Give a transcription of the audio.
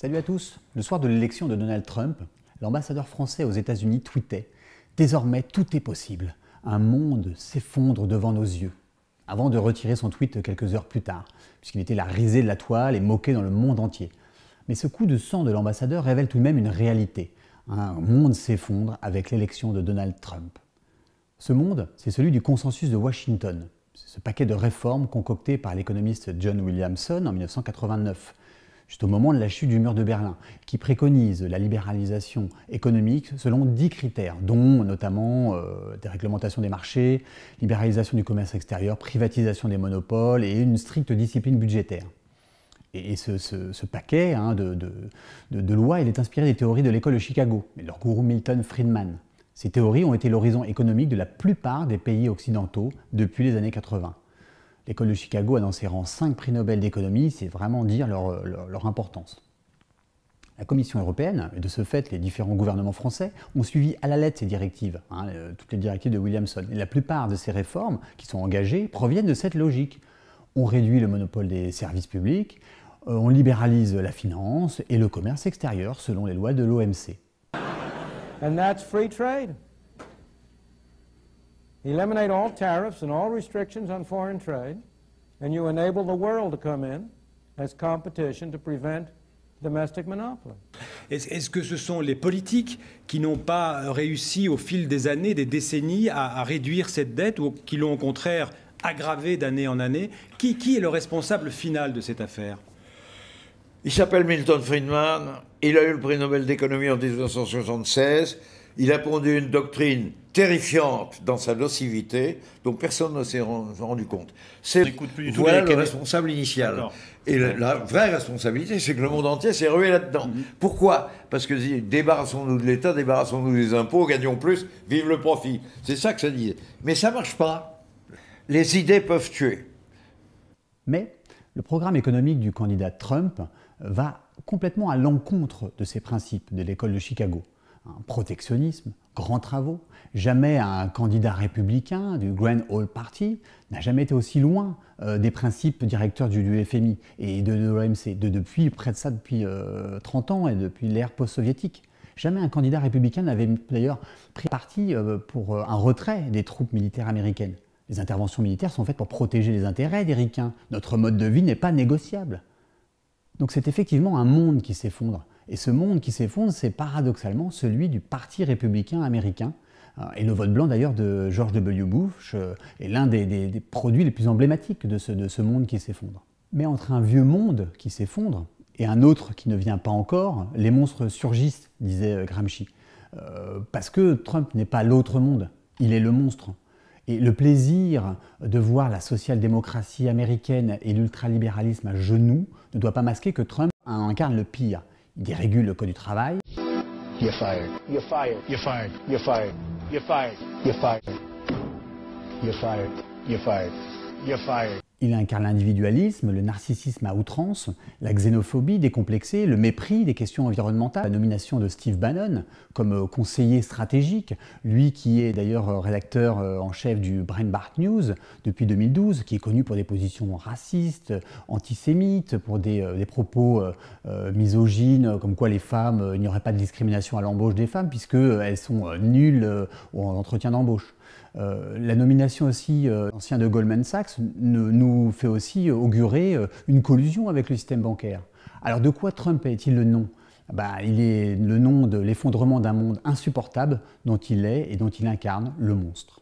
Salut à tous. Le soir de l'élection de Donald Trump, l'ambassadeur français aux États-Unis tweetait Désormais, tout est possible. Un monde s'effondre devant nos yeux. Avant de retirer son tweet quelques heures plus tard, puisqu'il était la risée de la toile et moqué dans le monde entier. Mais ce coup de sang de l'ambassadeur révèle tout de même une réalité. Un monde s'effondre avec l'élection de Donald Trump. Ce monde, c'est celui du consensus de Washington, ce paquet de réformes concocté par l'économiste John Williamson en 1989 juste au moment de la chute du mur de Berlin, qui préconise la libéralisation économique selon dix critères, dont notamment euh, des réglementations des marchés, libéralisation du commerce extérieur, privatisation des monopoles et une stricte discipline budgétaire. Et, ce, paquet hein, de, lois, il est inspiré des théories de l'école de Chicago, et leur gourou Milton Friedman. Ces théories ont été l'horizon économique de la plupart des pays occidentaux depuis les années 80. L'école de Chicago a dans ses rangs 5 prix Nobel d'économie, c'est vraiment dire leur, importance. La Commission européenne, et de ce fait les différents gouvernements français, ont suivi à la lettre ces directives, hein, euh, toutes les directives de Williamson. Et la plupart de ces réformes qui sont engagées proviennent de cette logique. On réduit le monopole des services publics, euh, on libéralise la finance et le commerce extérieur selon les lois de l'OMC. And that's free trade. Eliminate all tariffs and all restrictions on foreign trade, and you enable the world to come in as competition to prevent domestic monopoly. Est-ce que ce sont les politiques qui n'ont pas euh, réussi au fil des années, des décennies, à, réduire cette dette ou qui l'ont au contraire aggravée d'année en année qui, qui est le responsable final de cette affaire Il s'appelle Milton Friedman. Il a eu le prix Nobel d'économie en 1976. Il a pondu une doctrine terrifiante dans sa nocivité dont personne ne s'est rendu compte. C'est voilà le responsable initial. Et la, vraie responsabilité, c'est que le monde entier s'est rué là-dedans. Mm-hmm. Pourquoi Parce que débarrassons-nous de l'État, débarrassons-nous des impôts, gagnons plus, vive le profit. C'est ça que ça disait. Mais ça marche pas. Les idées peuvent tuer. Mais le programme économique du candidat Trump va complètement à l'encontre de ces principes de l'école de Chicago un protectionnisme, grands travaux. Jamais un candidat républicain du Grand old Party n'a jamais été aussi loin euh, des principes directeurs du, FMI et de, l'OMC, depuis près de ça depuis 30 euh, ans et depuis l'ère post-soviétique. Jamais un candidat républicain n'avait d'ailleurs pris parti euh, pour un retrait des troupes militaires américaines. Les interventions militaires sont faites pour protéger les intérêts des ricains. Notre mode de vie n'est pas négociable. Donc c'est effectivement un monde qui s'effondre. Et ce monde qui s'effondre, c'est paradoxalement celui du Parti républicain américain. Euh, et le vote blanc d'ailleurs de George W. Bush euh, est l'un des, produits les plus emblématiques de ce, monde qui s'effondre. Mais entre un vieux monde qui s'effondre et un autre qui ne vient pas encore, les monstres surgissent, disait euh, Gramsci. parce que Trump n'est pas l'autre monde, il est le monstre. Et le plaisir de voir la social-démocratie américaine et l'ultralibéralisme à genoux ne doit pas masquer que Trump incarne le pire il dérégule le code du travail. You're fired. You're fired. You're fired. You're fired. You're fired. You're fired. You're fired. You're fired. You're fired. Il incarne l'individualisme, le narcissisme à outrance, la xénophobie décomplexée, le mépris des questions environnementales. La nomination de Steve Bannon comme euh, conseiller stratégique, lui qui est d'ailleurs euh, rédacteur euh, en chef du Breitbart News depuis 2012, qui est connu pour des positions racistes, antisémites, pour des, propos misogynes, comme quoi les femmes, il n'y aurait pas de discrimination à l'embauche des femmes, puisqu'elles sont nulles en entretien d'embauche. Euh, la nomination aussi ancienne euh, ancien de Goldman Sachs nous fait aussi augurer euh, une collusion avec le système bancaire. Alors de quoi Trump est-il le nom bah, Il est le nom de l'effondrement d'un monde insupportable dont il est et dont il incarne le monstre.